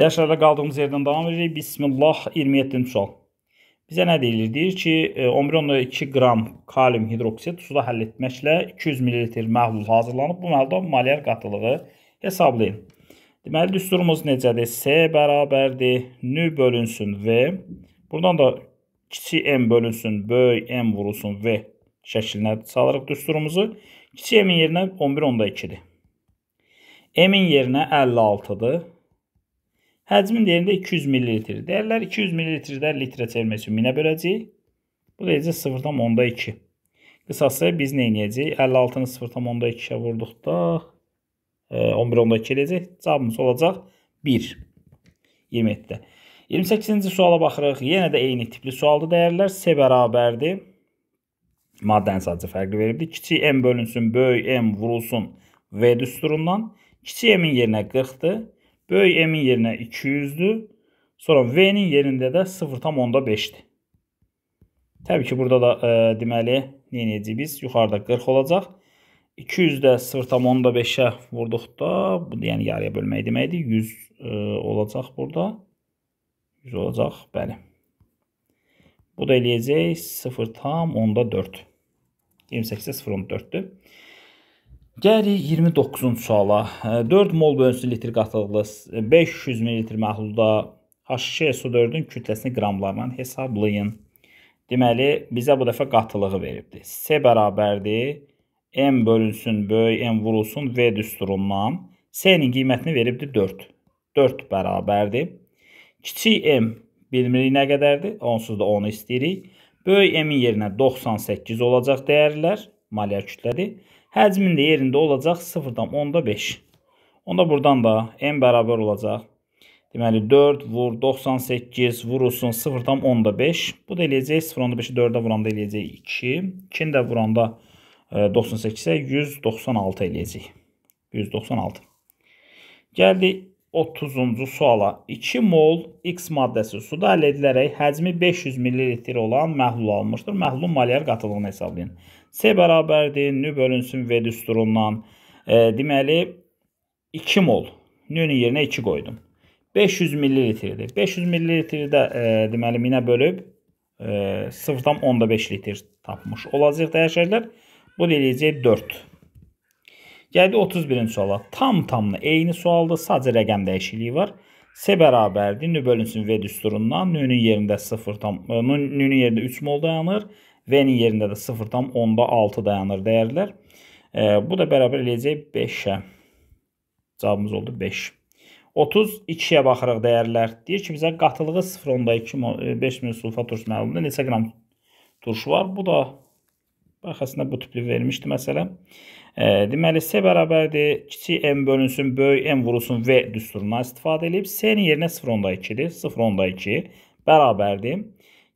Dərşlərdə qaldığımız yerdən davam edirik. Bismillah 27-ci sual. Bizə nə deyilir? Deyir ki, 11.2 e, qram kalium hidroksid suda həll etməklə 200 ml məhlul hazırlanıb. Bu məhlulda molyar qatılığı hesablayın. Deməli, düsturumuz necədir? S bərabərdir. Nü bölünsün V. Buradan da kiçik M bölünsün, böyük M vurulsun V şəklinə salırıq düsturumuzu. Kiçik M-in yerinə 11.2-dir. M-in yerinə 56-dır. Həcmin deyəndə 200 ml. Dəyərlər 200 ml-də litrə çevirmək üçün 1000-ə böləcəyik. Bu da necə 0,2. Qısası biz nə edəcəyik? 56-nı 0,2-ə vurduqda 11,2 eləyəcək. Cavabımız olacaq 1. 27-də. 28-ci suala baxırıq. Yenə də eyni tipli sualdır dəyərlər. S bərabərdir. Maddənin sadəcə fərqi verildi. Kiçik m bölünsün, böyük m vurulsun V düsturundan. Kiçik m-in yerinə 40-dır. Böyük M-in yerinə 200-dür. Sonra V-nin yerində də 0,5-dir. Təbii ki, burada da e, deməli nə edəcəyik biz? Yuxarıda 40 olacaq. 200-də 0,5-ə vurduqda, bu yəni yarıya bölmək deməkdir. 100 e, olacaq burada. 100 olacaq, bəli. Bu da eləyəcək 0,4. 28-də 0,4-dür. Gəlirik 29-cu suala. 4 hə, mol bölünsü litr qatılıqlı 500 ml məhlulda H2SO4-ün kütləsini qramlarla hesablayın. Deməli, bizə bu dəfə qatılığı veribdir. S bərabərdir. M bölünsün, böyük M vurulsun V düsturundan. S-nin qiymətini veribdir 4. 4 bərabərdir. Kiçik M bilmirik nə qədərdir. Onsuz da 10 istəyirik. Böyük M-in yerinə 98 olacaq dəyərlər. Maliyyə kütlədir. Həcmin də yerində olacaq 0.5. Onda buradan da n bərabər olacaq. Deməli 4 vur 98 vurulsun 0.5. Bu da eləyəcək 0.5-i 4-ə vuranda eləyəcək 2. 2-ni də vuranda 98-ə e, 196 eləyəcək. 196. Gəldik 30-cu suala 2 mol X maddəsi suda əldə edilərək həcmi 500 ml olan məhlul alınmışdır. Məhlulun maliyyə qatılığını hesablayın. C bərabərdir. Nü bölünsün V düsturundan. E, deməli 2 mol. Nünün yerinə 2 qoydum. 500 ml-dir. 500 ml-i də e, deməli minə bölüb e, 0,5 litr tapmış olacaq dəyişərlər. Bu da eləyəcək 4. Gəldi 31-ci suala. Tam tamlı eyni sualdır. Sadəcə rəqəm dəyişikliyi var. S bərabərdir. Nü bölünsün V düsturundan. Nünün yerində 0, tam, e, nünün yerində 3 mol dayanır. V-nin yerində də 0,6 dayanır dəyərlər. Bu da bərabər eləyəcək 5-ə. Cavabımız oldu 5. 32-yə baxırıq dəyərlər. Deyir ki, bizə qatılığı 0,2 5 e, min sulfat turşu məlumdur. Neçə qram turşu var? Bu da baxasında bu tipli vermişdi məsələ. Deməli, S bərabərdir. Kiçik M bölünsün, böyük M vurulsun V düsturundan istifadə edib. S-nin yerinə 0,2-dir. 0,2 bərabərdir.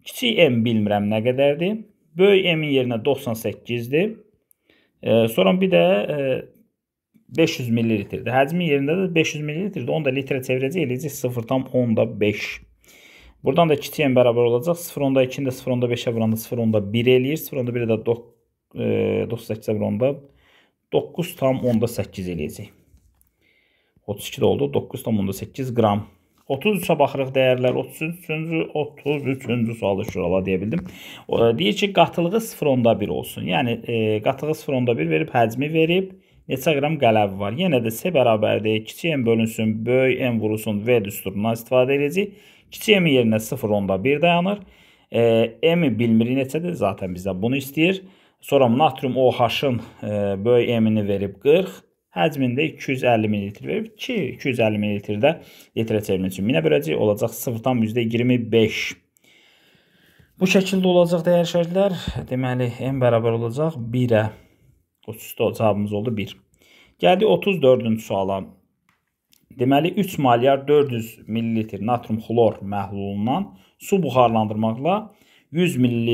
Kiçik M bilmirəm nə qədərdir. Böyük M-in yerinə 98-dir. E, sonra bir də e, 500 ml-dir. Həcmin yerində də 500 ml-dir. Onu da litrə çevirəcək, eləyəcək 0.5. Buradan da 2 m bərabər olacaq. 0.2-ni də 0.5-ə vuranda 0.1 eləyir. 0.1-i də 98-ə e, vuranda 9.8 eləyəcək. 32 də oldu. 9.8 qram. 33-ə baxırıq dəyərlər. 33-cü, 33-cü sualı şurala deyə bildim. Deyir ki, qatılığı 0.1 olsun. Yəni e, qatılığı 0.1 verib, həcmi verib, neçə qram qələvi var. Yenə də C bərabərdir. Kiçik m bölünsün, böyük m vurulsun v düsturundan istifadə edəcəyik. Kiçik m yerinə 0.1 dayanır. E, m-i bilmirik neçədir, zaten bizdə bunu istəyir. Sonra natrium OH-ın e, böyük m-ini verib 40 həcmində 250 ml verib ki, 250 ml-də litrə çevrilmək üçün 1000-ə böləcək, olacaq 0.25. Bu şəkildə olacaq dəyər şərtlər. Deməli, m bərabər olacaq 1-ə. 30-da cavabımız oldu 1. Gəldi 34-cü suala. Deməli, 3 milyard 400 ml natrium xlor məhlulundan su buxarlandırmaqla 100 ml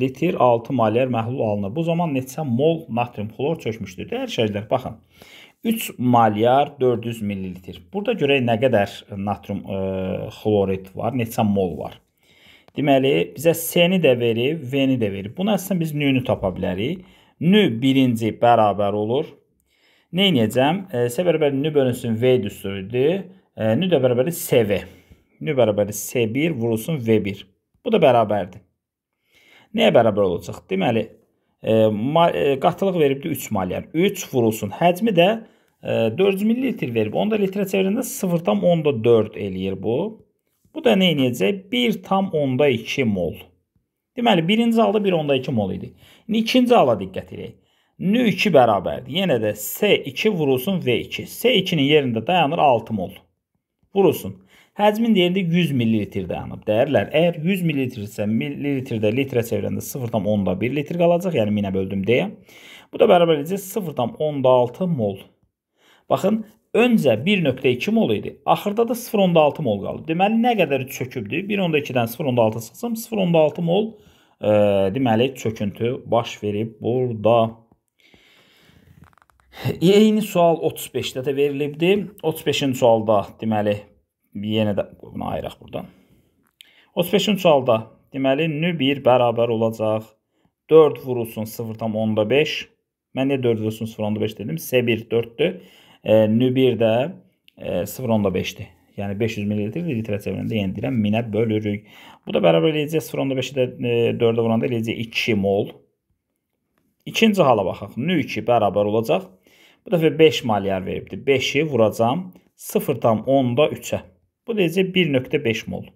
litr 6 maliyər məhlul alınır. Bu zaman neçə mol natrium xlor çökmüşdür? Dəyər şərclər, baxın. 3 milyard 400 millilitr. Burada görək nə qədər natrium e, e xlorid var, neçə mol var. Deməli, bizə C-ni də verib, V-ni də verib. Bunu əslində biz nü-nü tapa bilərik. Nü birinci bərabər olur. Nə edəcəm? E, S bərabər nü bölünsün V düsturudur. E, nü də bərabəri SV. Nü bərabəri S1 vurulsun V1. Bu da bərabərdir. Nəyə bərabər olacaq? Deməli, E, ma, e, qatılıq veribdi 3 milyard. 3 vurulsun. Həcmi də 400 ml verib. Onda litrə çevirəndə 0,4 eləyir bu. Bu da nə eləyəcək? 1,2 mol. Deməli, birinci halda 1,2 mol idi. İndi ikinci hala diqqət edək. Nü 2 bərabərdir. Yenə də S2 vurulsun V2. S2-nin yerində dayanır 6 mol. Vurulsun. Həcmin deyirdi 100 ml dayanıb. Dəyərlər, əgər 100 ml isə ml-də litrə çevirəndə 0,1 litr qalacaq, yəni minə böldüm deyə. Bu da bərabər edəcək 0,16 mol. Baxın, öncə 1.2 mol idi. Axırda da 0.6 mol qalıb. Deməli nə qədər çökübdü? 1.2-dən 0.6 çıxsam 0.6 mol e, deməli çöküntü baş verib burada. Eyni sual 35-də də verilibdi. 35-ci sualda deməli yenə də bunu ayıraq buradan. 35-ci sualda deməli n1 bərabər olacaq 4 vurulsun 0.5. Mən niyə 4 vurulsun 0.5 dedim? S1 4-dür. E, Nübir də e, 0.5-dir. Yəni 500 ml litrə çevrəndə yendirəm, 1000-ə bölürük. Bu da bərabər eləyəcək 0.5-i də e, 4-ə vuranda eləyəcək 2 mol. İkinci hala baxaq. Nü2 bərabər olacaq. Bu dəfə 5 malyar veribdi. 5-i vuracam 0.10-da 3-ə. Bu deyəcək 1.5 mol.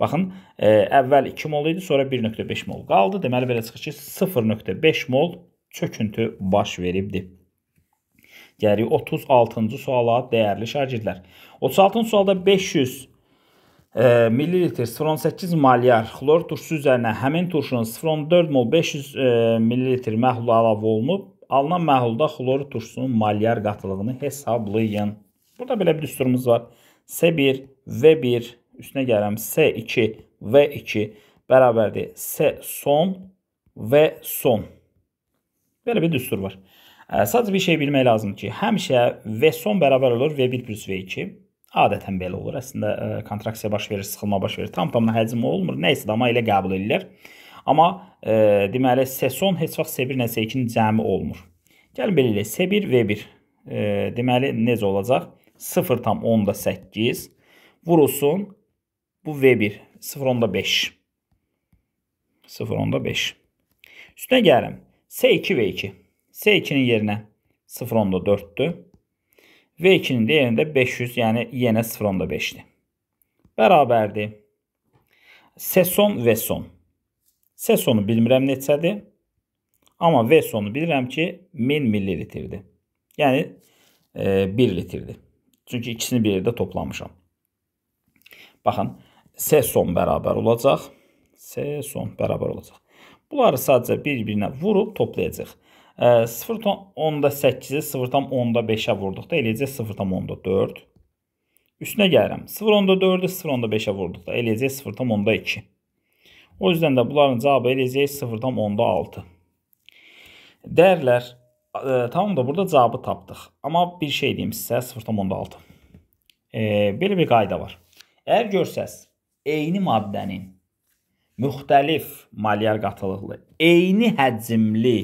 Baxın, e, əvvəl 2 mol idi, sonra 1.5 mol qaldı. Deməli belə çıxır ki, 0.5 mol çöküntü baş veribdi. Gəlirik yəni 36-cı suala, dəyərli şagirdlər. 36-cı sualda 500 e, millilitr 0.8 milyar xlor turşusu üzərinə həmin turşunun 0.4 mol 500 e, millilitr məhlulu əlavə olunub. Alınan məhlulda xlor turşusunun milyar qatılığını hesablayın. Burada belə bir düsturumuz var. S1, V1, üstünə gəlirəm S2, V2 bərabərdir S son, V son. Belə bir düstur var. Sadəcə bir şey bilmək lazımdır ki, həmişə V son bərabər olur V1 plus V2. Adətən belə olur. Əslində kontraksiya baş verir, sıxılma baş verir. Tam-tamına həcm olmur. Nə isə də amma elə qəbul edirlər. Amma e, deməli S-son heç vaxt S1 ilə S2-nin cəmi olmur. Gəlin belə eləyək. S1 V1 e, deməli necə olacaq? 0.8 vurulsun bu V1 0.5 0.5 Üstünə gəlin. S2 V2 S2-nin yerinə 0.4-dür. V2-nin də yerində 500, yəni yenə 0.5-dir. Bərabərdir. Seson və son. Sesonu bilmirəm neçədir. Amma V sonu bilirəm ki, 1000 millilitrdir. Yəni, e, 1 litrdir. Çünki ikisini bir yerdə toplamışam. Baxın, S son bərabər olacaq. S son bərabər olacaq. Bunları sadəcə bir-birinə vurub toplayacaq. 0.8-i 0.5-ə vurduqda eləyəcək 0.4. Üstünə gəlirəm. 0.4-ü 0.5-ə vurduqda eləyəcək 0.2. O yüzdən də bunların cavabı eləyəcək 0.6. Dəyərlər e, tamam da burada cavabı tapdıq. Amma bir şey deyim sizə 0.6. E, belə bir qayda var. Əgər görsəz eyni maddənin müxtəlif maliyyə qatılıqlı, eyni həcmli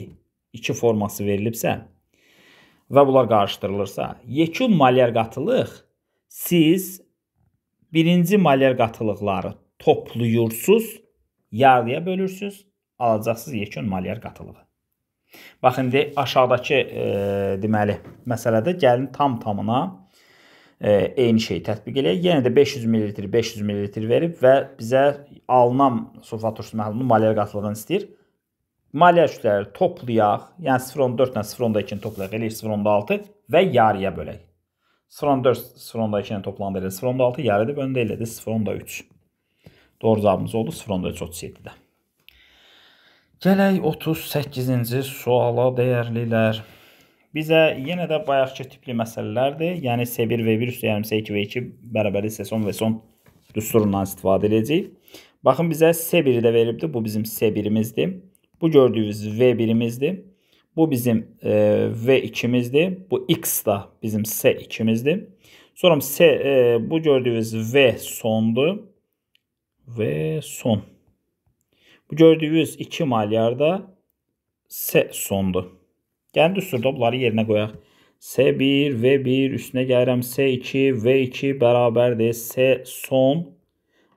2 forması verilibsə və bunlar qarışdırılırsa, yekun malyarqatılıq siz birinci malyarqatılıqları toplayırsınız, yarıya bölürsüz, alacaqsınız yekun malyarqatılığı. Bax indi aşağıdakı e, deməli məsələdə gəlin tam tamına e, eyni şey tətbiq eləyək. Yenə də 500 ml 500 ml verib və bizə alınan sulfat turşusu məhlulunu malyarqatlığını istəyir maliyyə üçləri toplayaq. Yəni 0.4-lə 0.2-ni toplayaq, eləyir 0.6 və yarıya bölək. 0.4 0.2-lə toplandı elə 0.6 yarıdır, öndə elədi 0.3. Doğru cavabımız oldu 0.337-də. Gələk 38-ci suala dəyərlilər. Bizə yenə də bayaqki tipli məsələlərdir. Yəni S1 V1 üstə yarım yəni S2 V2 bərabəri S10 V10 düsturundan istifadə edəcəyik. Baxın bizə S1-i də veribdi. Bu bizim S1-imizdir. Bu gördüğümüz V birimizdi. Bu bizim e, V2'mizdi. Bu X da bizim S2'mizdi. Sonra S, e, bu gördüğümüz V sondu. V son. Bu gördüğünüz iki malyarda S sondu. Kendi üstündə bunları yerine qoyaq. S1, V1, üstüne gəlirəm. S2, V2 bərabərdir. S son,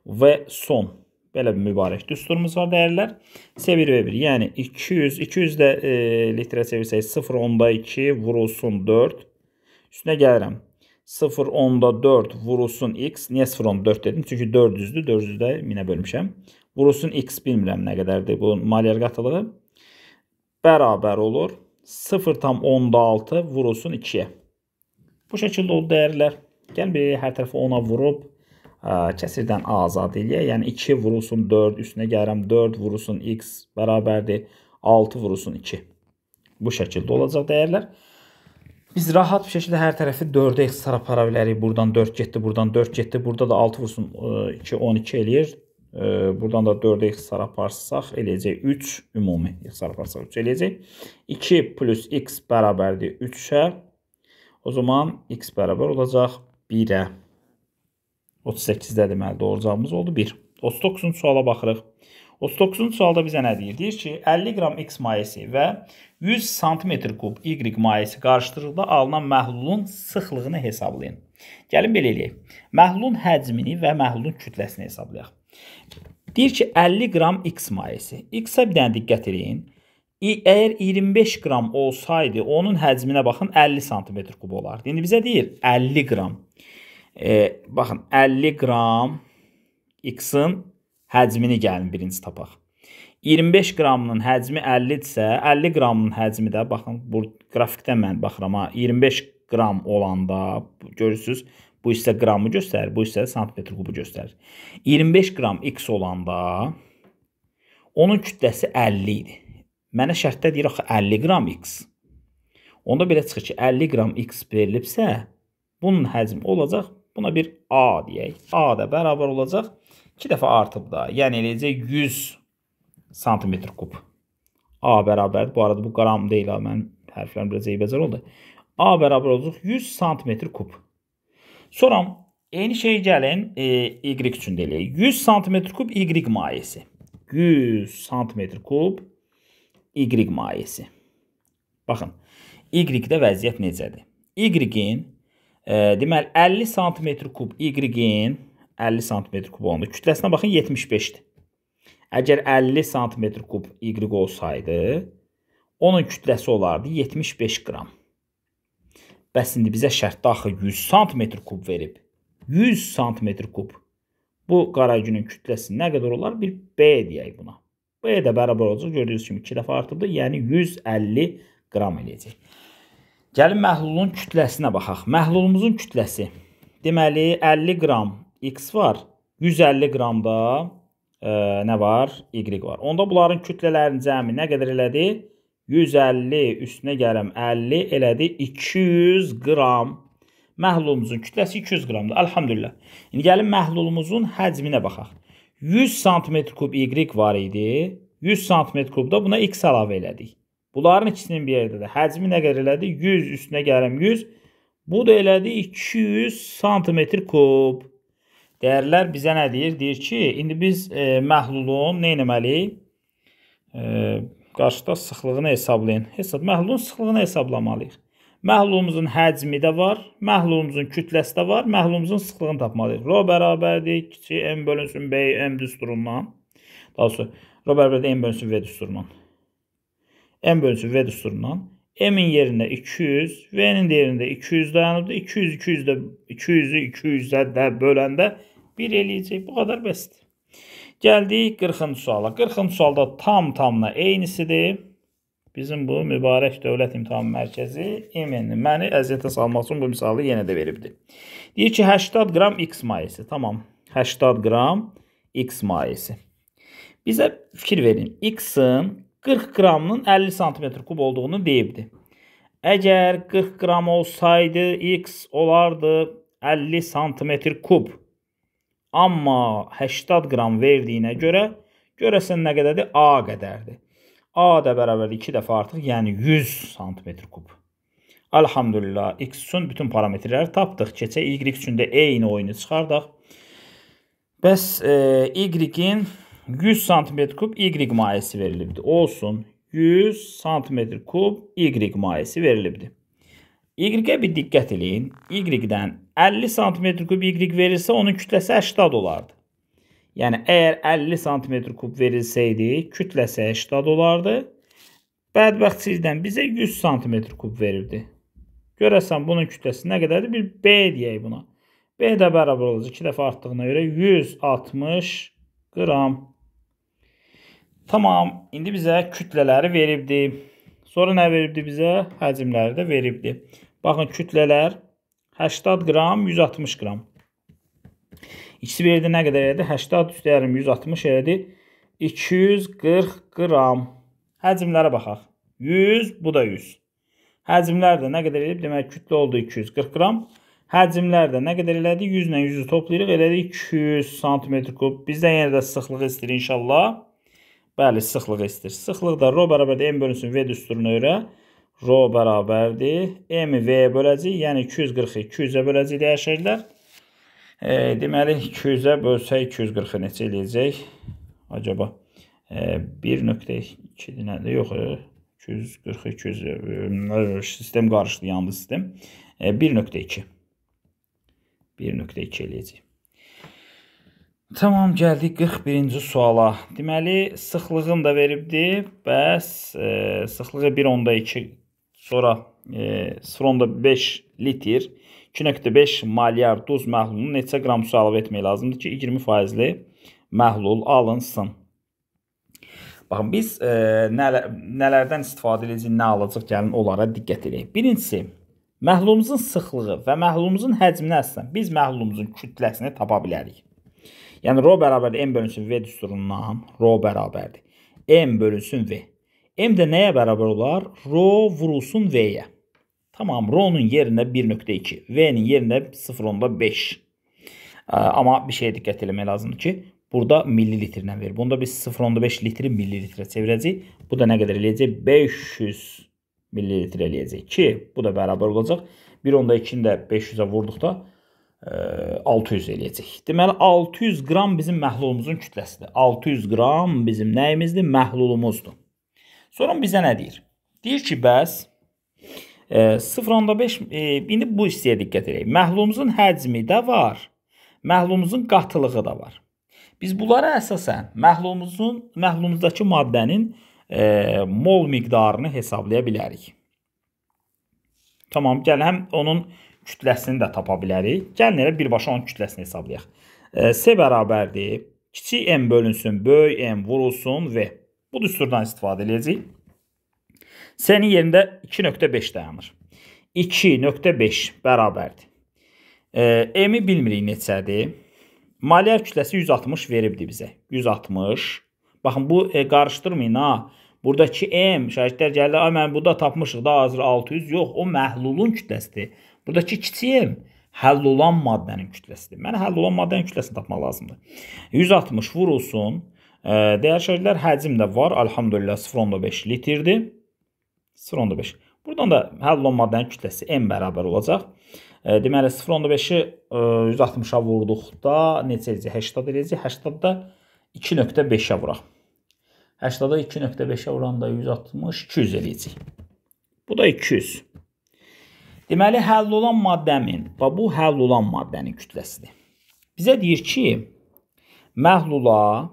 V son. belə bir mübarək düsturumuz var dəyərlər. Sevir və 1. Yəni 200, 200 də e, litrə çevirsək 0.2 vurulsun 4. Üstünə gəlirəm. 0.4 vurulsun x. Niyə 0.4 dedim? Çünki 400-dür. 400-ü də minə bölmüşəm. Vurulsun x bilmirəm nə qədərdir bu maliyyə qatılığı. Bərabər olur 0.6 vurulsun 2-yə. Bu şəkildə oldu dəyərlər. Gəl bir hər tərəfi 10-a vurub kəsirdən azad eləyə. Yəni 2 vurulsun 4, üstünə gəlirəm 4 vurulsun x bərabərdir 6 vurulsun 2. Bu şəkildə olacaq dəyərlər. Biz rahat bir şəkildə hər tərəfi 4-ə ixtisar apara bilərik. Buradan 4 getdi, buradan 4 getdi, burada da 6 vursun 2 12 eləyir. Buradan da 4-ə ixtisar aparsaq eləyəcək 3 ümumi ixtisar aparsaq 3 eləyəcək. 2 plus x bərabərdir 3-ə. O zaman x bərabər olacaq 1-ə. 38-də deməli doğru cavabımız oldu 1. 39-cu suala baxırıq. 39-cu sualda bizə nə deyir? Deyir ki, 50 qram x mayesi və 100 sm3 y mayesi qarışdırıqda alınan məhlulun sıxlığını hesablayın. Gəlin belə eləyək. Məhlulun həcmini və məhlulun kütləsini hesablayaq. Deyir ki, 50 qram x mayesi. X-ə bir dənə diqqət eləyin. Əgər 25 qram olsaydı, onun həcminə baxın 50 sm3 olardı. İndi bizə deyir 50 qram. E, baxın 50 qram x-in həcmini gəlin birinci tapaq. 25 qramının həcmi 50 isə 50 qramının həcmi də baxın bu qrafikdə mən baxıram ha 25 qram olanda görürsüz bu hissə qramı göstərir, bu hissə santimetr kubu göstərir. 25 qram x olanda onun kütləsi 50 idi. Mənə şərtdə deyir axı 50 qram x. Onda belə çıxır ki 50 qram x verilibsə bunun həcmi olacaq Buna bir A deyək. A da bərabər olacaq. 2 dəfə artıb da. Yəni eləyəcək 100 sm kub. A bərabərdir. Bu arada bu qram deyil. Mənim hərflərim biraz eybəcər oldu. A bərabər olacaq 100 sm kub. Sonra eyni şey gəlin e, Y üçün də eləyək. 100 sm kub Y mayesi. 100 sm kub Y mayesi. Baxın, Y-də vəziyyət necədir? Y-in Deməli 50 sm3 y-in 50 sm3 olanda kütləsinə baxın 75-dir. Əgər 50 sm3 y olsaydı, onun kütləsi olardı 75 qram. Bəs indi bizə şərtdə axı 100 sm3 verib. 100 sm3. Bu qaragünün kütləsi nə qədər olar? Bir B deyək buna. B də bərabər olacaq. Gördüyünüz kimi 2 dəfə artırdı. Yəni 150 qram eləyəcək. Gəlin məhlulun kütləsinə baxaq. Məhlulumuzun kütləsi. Deməli 50 qram x var. 150 qramda e, nə var? Y var. Onda bunların kütlələrin cəmi nə qədər elədi? 150 üstünə gələm 50 elədi 200 qram. Məhlulumuzun kütləsi 200 qramdır. Elhamdülillah. İndi gəlin məhlulumuzun həcminə baxaq. 100 sm3 y var idi. 100 sm3-də buna x əlavə elədik. Bunların ikisinin bir yerdədir. Həcmi nə qədər elədi? 100 üstünə gəlirəm 100. Bu da elədi 200 sm kub. Dəyərlər bizə nə deyir? Deyir ki, indi biz e, məhlulun nə etməliyik? E, qarşıda sıxlığını hesablayın. Hesab məhlulun sıxlığını hesablamalıyıq. Məhlulumuzun həcmi də var, məhlulumuzun kütləsi də var, məhlulumuzun sıxlığını tapmalıyıq. Rho bərabərdir kiçik m bölünsün b m düsturundan. Daha sonra rho bərabərdir m bölünsün v düsturundan. M bölüsü V düsturundan M'in yerində 200, V'nin yerində 200 dayanıbdır. 200, 200 də, 200-ü 200-də də böləndə 1 eləyəcək. Bu qədər bəsdir. Gəldik 40-cı suala. 40-cı sualda tam tamına eynisidir. Bizim bu mübarək dövlət imtahan mərkəzi EMN məni əziyyətə salmaq üçün bu misalı yenə də veribdi. Deyir ki, 80 qram X mayesi. Tamam. 80 qram X mayesi. Bizə fikir verin. X-in 40 qramının 50 sm kub olduğunu deyibdi. Əgər 40 qram olsaydı x olardı 50 sm kub. Amma 80 qram verdiyinə görə görəsən nə qədərdir? A qədərdir. A da bərabərdir 2 dəfə artıq, yəni 100 sm kub. Elhamdülillah x üçün bütün parametrləri tapdıq. Keçək y üçün də eyni oyunu çıxardaq. Bəs e, y-in 100 cm3 y mayesi verilibdi. Olsun. 100 cm3 y mayesi verilibdi. Y-ə bir diqqət eləyin. Y-dən 50 cm3 y verilsə, onun kütləsi 80 olardı. Yəni əgər 50 cm3 verilsəydi, kütləsi 80 olardı. Bədbəxt sizdən bizə 100 cm3 verildi. Görəsən bunun kütləsi nə qədərdir? Bir B deyək buna. B də bərabər olacaq 2 dəfə artdığına görə 160 qram. Tamam, indi bizə kütlələri veribdi. Sonra nə veribdi bizə? Həcmləri də veribdi. Baxın, kütlələr 80 qram, 160 qram. İkisi verdi nə qədər elədi? 80 üstəyərim 160 elədi. 240 qram. Həcmlərə baxaq. 100, bu da 100. Həcmlər də nə qədər eləyib? Demək, kütlə oldu 240 qram. Həcmlər də nə qədər elədi? 100 ilə 100-ü toplayırıq, elədi 200 cm kub. Bizdən yenə də sıxlıq istəyir inşallah. Bəli, sıxlıq istəyir. Sıxlıq da rho bərabərdir m bölünsün v düsturuna görə rho bərabərdir m v böləcək, yəni 240-ı 200-ə böləcək dəyişərlər. E, deməli 200-ə bölsək 240-ı neçə eləyəcək? Acaba e, 1.2 nədir? Yox, 240-ı e, 200 e, sistem qarışdı, yandı sistem. E, 1.2 1.2 eləyəcək. Tamam, gəldik 41-ci suala. Deməli, sıxlığını da veribdi. Bəs e, sıxlığı 1.2, sonra e, 0.5 litr, 2.5 milyard duz məhlulunu neçə qram su əlavə etmək lazımdır ki, 20%-li məhlul alınsın. Baxın, biz e, nələ, nələrdən istifadə edəcəyik, nə alacaq, gəlin onlara diqqət edək. Birincisi, məhlulumuzun sıxlığı və məhlulumuzun həcminə əsasən biz məhlulumuzun kütləsini tapa bilərik. Yəni ro bərabərdir m bölünsün v düsturundan ro bərabərdir. m bölünsün v. m də nəyə bərabər olar? ro vurulsun v-yə. Tamam, ro-nun yerində 1.2, v-nin yerində 0.5. Amma bir şeyə diqqət eləmək lazımdır ki, burada millilitrlə verir. Bunda biz 0.5 litri millilitrə çevirəcəyik. Bu da nə qədər eləyəcək? 500 millilitr eləyəcək ki, bu da bərabər olacaq. 1.2-ni də 500-ə vurduqda 600 eləyəcək. Deməli 600 qram bizim məhlulumuzun kütləsidir. 600 qram bizim nəyimizdir? Məhlulumuzdur. Sonra bizə nə deyir? Deyir ki, bəs e, 0.5 e, indi bu hissəyə diqqət edək. Məhlulumuzun həcmi də var. Məhlulumuzun qatılığı da var. Biz bunlara əsasən məhlulumuzun məhlulumuzdakı maddənin e, mol miqdarını hesablaya bilərik. Tamam, gəl həm onun kütləsini də tapa bilərik. Gəlin elə birbaşa onun kütləsini hesablayaq. E, S bərabərdir. Kiçik m bölünsün, böyük m vurulsun v. Bu düsturdan istifadə edəcəyik. S-nin yerində 2.5 dayanır. 2.5 bərabərdir. E, M-i bilmirik neçədir. Maliyyə kütləsi 160 veribdi bizə. 160. Baxın, bu e, qarışdırmayın ha. Buradakı M, şahidlər gəldi, ay mən burada tapmışıq da hazır 600. Yox, o məhlulun kütləsidir. Buradakı kiçiyim həll olan maddənin kütləsidir. Mən həll olan maddənin kütləsini tapmaq lazımdır. 160 vurulsun. Dəyər şərhlər həcm də var. Alhamdulillah 0.5 litrdir. 0.5. Buradan da həll olan maddənin kütləsi m bərabər olacaq. Deməli 0.5-i 160-a vurduqda neçə edəcək? 80 edəcək. 80-da 2.5-ə vuraq. 80-da 2.5-ə vuranda 160 200 eləyəcək. Bu da 200. Deməli, həll olan maddəmin və bu həll olan maddənin kütləsidir. Bizə deyir ki, məhlula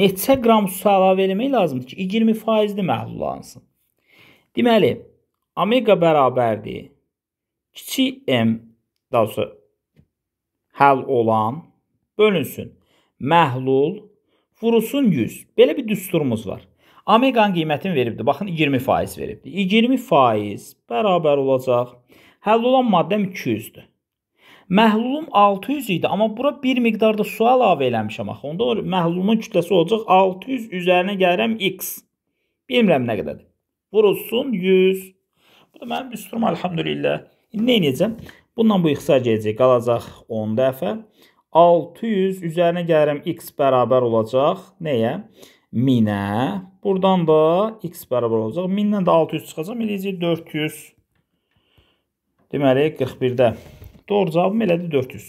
neçə qram su əlavə eləmək lazımdır ki, 20%-li məhlul alınsın. Deməli, omega bərabərdir kiçik m daha sonra həll olan bölünsün məhlul vurusun 100. Belə bir düsturumuz var. Omeqanın qiymətini veribdi. Baxın 20% veribdi. 20% bərabər olacaq. Həll olan maddəm 200-dür. Məhlulum 600 idi, amma bura bir miqdarda su əlavə eləmişəm axı. Onda məhlulumun kütləsi olacaq 600 üzərinə gəlirəm x. Bilmirəm nə qədərdir. Vurulsun 100. Bu da mənim üstürüm, alhamdülillah. İndi nə edəcəm? Bundan bu ixtisar gedəcək, qalacaq 10 dəfə. 600 üzərinə gəlirəm x bərabər olacaq nəyə? 1000-ə. Buradan da x bərabər olacaq. 1000-dən də 600 çıxacaq. Eləyəcək 400. Deməli 41-də. Doğru cavabım elədi 400.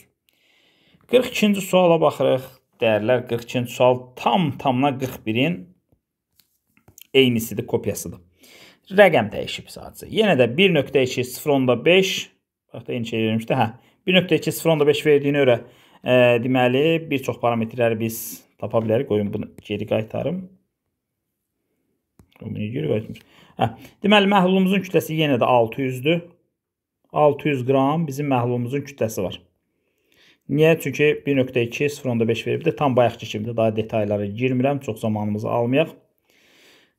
42-ci suala baxırıq. Dəyərlər 42-ci sual tam tamına 41-in eynisidir, kopyasıdır. Rəqəm dəyişib sadəcə. Yenə də 1.2 0.5 bax da eyni şey vermişdi. Hə. 1.2 0.5 verdiyinə görə E, deməli, bir çox parametrləri biz tapa bilərik. Qoyun bunu geri qaytarım. Bunu geri qayıtmış. Hə, deməli, məhlulumuzun kütləsi yenə də 600-dür. 600 qram bizim məhlulumuzun kütləsi var. Niyə? Çünki 1.2 0.5 verib də tam bayaqçı kimi də daha detallara girmirəm. Çox zamanımızı almayaq.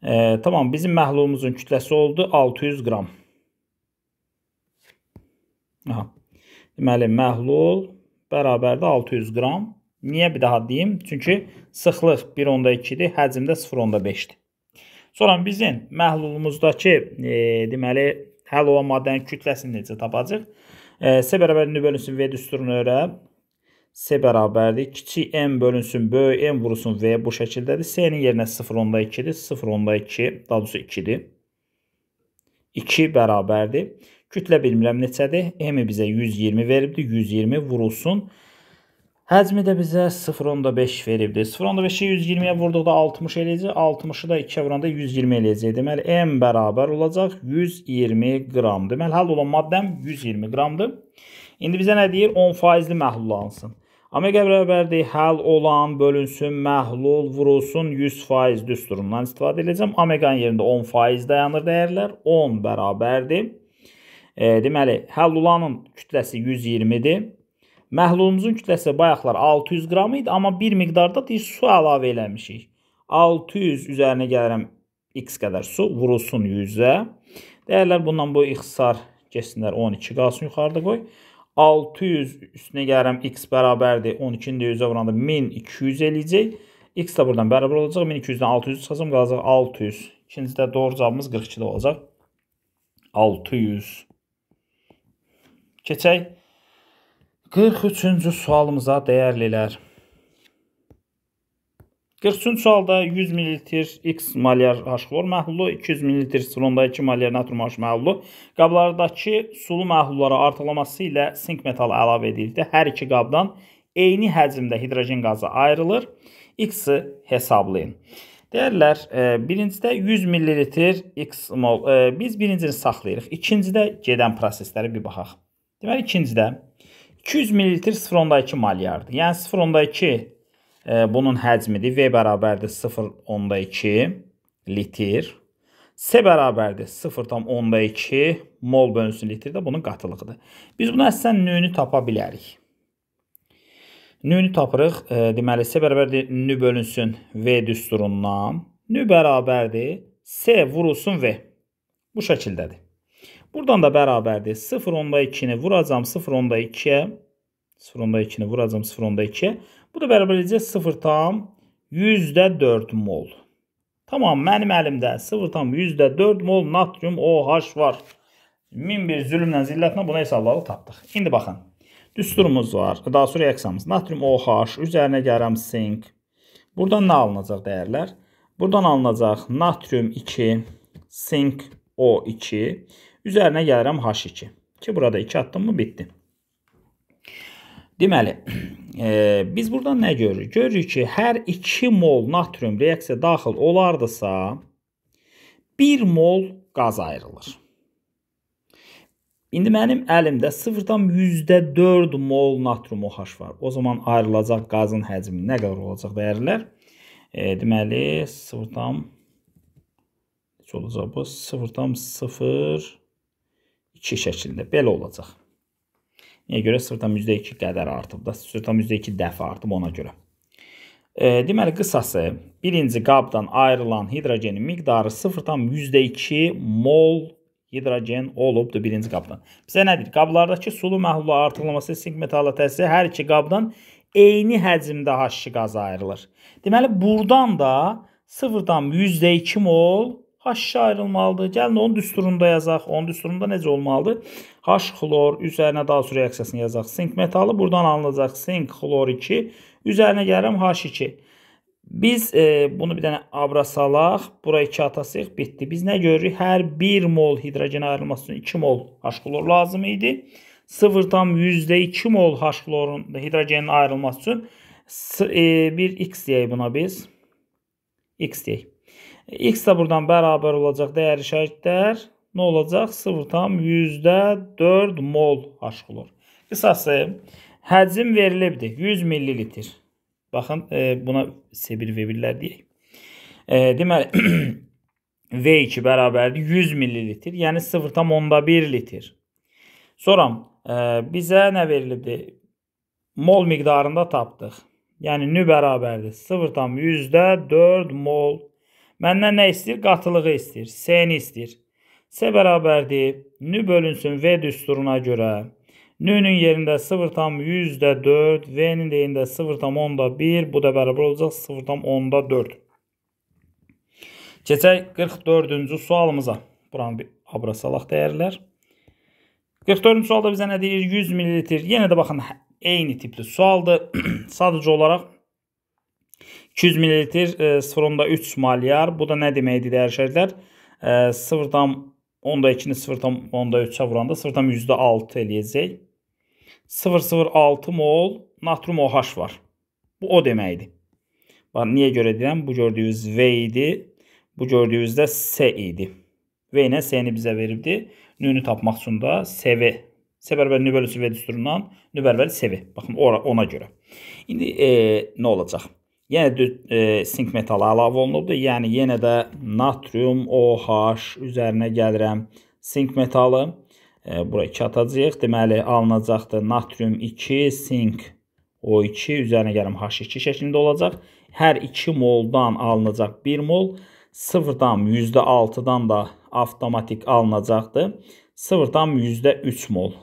E, tamam, bizim məhlulumuzun kütləsi oldu 600 qram. Aha. Deməli, məhlul bərabərdə 600 qram. Niyə bir daha deyim? Çünki sıxlıq 1.2-dir, həcm də 0.5-dir. Sonra bizim məhlulumuzdakı e, deməli həll olan maddənin kütləsini necə tapacağıq? E, S bərabər n bölünsün v düsturunu öyrə. S bərabərdir kiçik m bölünsün böyük m vurulsun v bu şəkildədir. S-nin yerinə 0.2-dir. 0.2 daha doğrusu 2-dir. 2 bərabərdir. Kütlə bilmirəm neçədir. M-i bizə 120 veribdi. 120 vurulsun. Həcmi də bizə 0.5 veribdi. 0.5-i 120-yə vurduqda 60 eləyəcək. 60-ı da 2-yə vuranda 120 eləyəcək. Deməli, M bərabər olacaq 120 qram. Deməli, həll olan maddəm 120 qramdır. İndi bizə nə deyir? 10 faizli məhlul alınsın. Omega bərabərdir, həll olan bölünsün, məhlul vurulsun 100% düsturundan istifadə edəcəm. Omeganın yerində 10% dayanır dəyərlər. 10 bərabərdir. E, deməli, həllulanın kütləsi 120-dir. Məhlulumuzun kütləsi bayaqlar 600 qram idi, amma bir miqdarda deyir, su əlavə eləmişik. 600 üzərinə gəlirəm x qədər su vurulsun 100-ə. Dəyərlər bundan bu ixtisar keçsinlər 12 qalsın yuxarıda qoy. 600 üstünə gəlirəm x bərabərdir 12-ni də 100-ə vuranda 1200 eləyəcək. X də buradan bərabər olacaq. 1200-dən 600 çıxacam qalacaq 600. İkincidə doğru cavabımız 42 olacaq. 600 Keçək 43-cü sualımıza dəyərlilər. 43-cü sualda 100 ml X molyar H-xlor məhlulu, 200 ml sonda 2 molyar natrium H məhlulu qablardakı sulu məhlullara artılaması ilə sink metalı əlavə edildikdə hər iki qabdan eyni həcmdə hidrogen qazı ayrılır. X-i hesablayın. Deyərlər, e, birincidə 100 ml X mol, e, biz birincini saxlayırıq. İkincidə gedən prosesləri bir baxaq. Deməli ikincidə 200 ml 0.2 molyardır. Yəni 0.2 e, bunun həcmidir. V bərabərdir 0.2 litr. S bərabərdir 0.2 mol bölünsün litr də bunun qatılığıdır. Biz buna əsasən nüyünü tapa bilərik. Nüyünü tapırıq. E, deməli S bərabərdir nü bölünsün V düsturundan. Nü bərabərdir S vurulsun V. Bu şəkildədir. Buradan da bərabərdir. 0.2-ni vuracam 0.2-yə. 0.2-ni vuracam 0.2-yə. Bu da bərabər edəcək 0 tam %4 mol. Tamam, mənim əlimdə 0 tam %4 mol natrium OH var. Min bir zülmlə, zillətlə bunu hesabları tapdıq. İndi baxın. Düsturumuz var. Daha sonra reaksiyamız. Natrium OH, üzərinə gəlirəm sink. Buradan nə alınacaq dəyərlər? Buradan alınacaq natrium 2, sink O2 Üzərinə gəlirəm H2 ki, burada 2 addım mı bitdi. Deməli, e, biz buradan nə görürük? Görürük ki, hər 2 mol natrium reaksiya daxil olardısa, 1 mol qaz ayrılır. İndi mənim əlimdə 0-dan %4 mol natrium OH var. O zaman ayrılacaq qazın həcmi nə qədər olacaq dəyərlər? E, deməli, 0-dan olacaq bu 0-dan 0 2 şəklində belə olacaq. Niyə görə 0.2 qədər artıb da 0.2 dəfə artıb ona görə. E, deməli qısası birinci qabdan ayrılan hidrogenin miqdarı 0.2 mol hidrogen olubdur birinci qabdan. Bizə nədir? Qablardakı sulu məhlula artırılması sink metalla təsiri hər iki qabdan eyni həcmdə H2 qaz ayrılır. Deməli, buradan da 0-dan %2 mol H-şə ayrılmalıdır. Gəlin onun düsturunda yazaq. Onun düsturunda necə olmalıdır? H-xlor, üzərinə daha sonra reaksiyasını yazaq. Sink metalı buradan alınacaq. Sink xlor 2, üzərinə gəlirəm H2. Biz e, bunu bir dənə abra salaq, bura 2 atasıq, bitdi. Biz nə görürük? Hər 1 mol hidrogen ayrılması üçün 2 mol H-xlor lazım idi. 0,2 mol H-xlorun hidrogenin ayrılması üçün e, bir X deyək buna biz. X deyək. X də buradan bərabər olacaq dəyəri şərtlər nə olacaq? 0,4 mol aşıq olur. Qısası, həcm verilibdir 100 millilitr. Baxın, e, buna sebir verirlər deyək. E, deməli, V2 bərabərdir 100 millilitr, yəni 0,1 litr. Sonra e, bizə nə verilibdir? Mol miqdarında tapdıq. Yəni, nü bərabərdir 0,4 mol Məndən nə istəyir? Qatılığı istəyir. S-ni istəyir. S bərabərdir. N bölünsün V düsturuna görə. N-nün yerində 0,104, V-nin yerində 0,1, bu da bərabər olacaq 0,4. Keçək 44-cü sualımıza. Buranı bir abra salaq dəyərlər. 44-cü sualda bizə nə deyir? 100 ml. Yenə də baxın, hə, eyni tipli sualdır. Sadəcə olaraq 200 ml 0.3 malyar. Bu da nə deməkdir dəyərli şəhidlər? 0.2-ni 0.3-ə vuranda 0.6 eləyəcək. 0.06 mol natrium OH var. Bu o deməkdir. Bax, niyə görə deyirəm? Bu gördüyünüz V idi. Bu gördüyünüz də S idi. V ilə S-ni bizə veribdi. Nünü tapmaq üçün də SV. S bərabər nü bölü V düsturundan nü bərabər SV. Baxın, ona görə. İndi e, nə olacaq? Yenə e, sink metalı əlavə olunubdur. Yəni yenə də natrium OH üzərinə gəlirəm. Sink metalı e, bura 2 atacağıq. Deməli alınacaqdır natrium 2, sink O2 üzərinə gəlirəm H2 şəklində olacaq. Hər 2 moldan alınacaq 1 mol. 0-dan %6-dan da avtomatik alınacaqdır. 0-dan %3 mol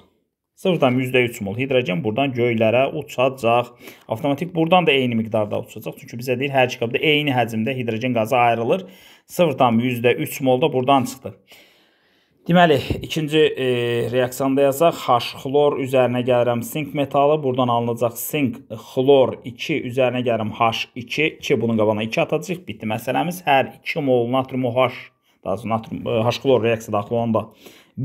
0,3 mol hidrogen buradan göylərə uçacaq. Avtomatik buradan da eyni miqdarda uçacaq. Çünki bizə deyir hər iki qabda eyni həcmdə hidrogen qazı ayrılır. 0,3 mol da buradan çıxdı. Deməli, ikinci e, reaksiyanda yazaq H-xlor üzərinə gəlirəm sink metalı, buradan alınacaq sink xlor 2 üzərinə gəlirəm H2, 2 bunun qabağına 2 atacağıq. Bitdi məsələmiz. Hər 2 mol natrium OH, daha doğrusu natrium e, H-xlor reaksiyası daxil olanda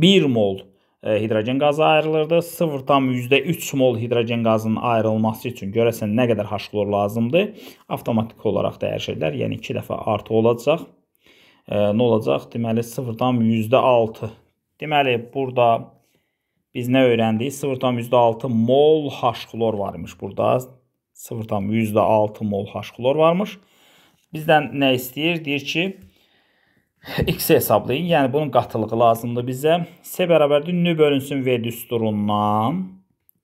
1 mol E, hidrogen qazı ayrılırdı. 0,3 mol hidrogen qazının ayrılması üçün görəsən nə qədər H-klor lazımdır? Avtomatik olaraq dəyişirlər. Yəni 2 dəfə artı olacaq. E, nə olacaq? Deməli 0,6. Deməli burada biz nə öyrəndik? 0,6 mol H-klor varmış burada. 0,6 mol H-klor varmış. Bizdən nə istəyir? Deyir ki, x hesablayın. Yəni bunun qatılığı lazımdır bizə. S bərabərdir n bölünsün v düsturundan.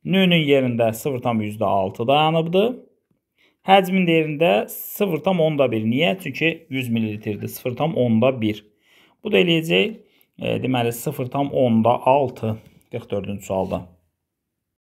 N-nün yerində 0,6 dayanıbdır. Həcmin yerində 0,1. Niyə? Çünki 100 ml-dir. 0,1. Bu da eləyəcək e, deməli 0,6 44-cü sualda.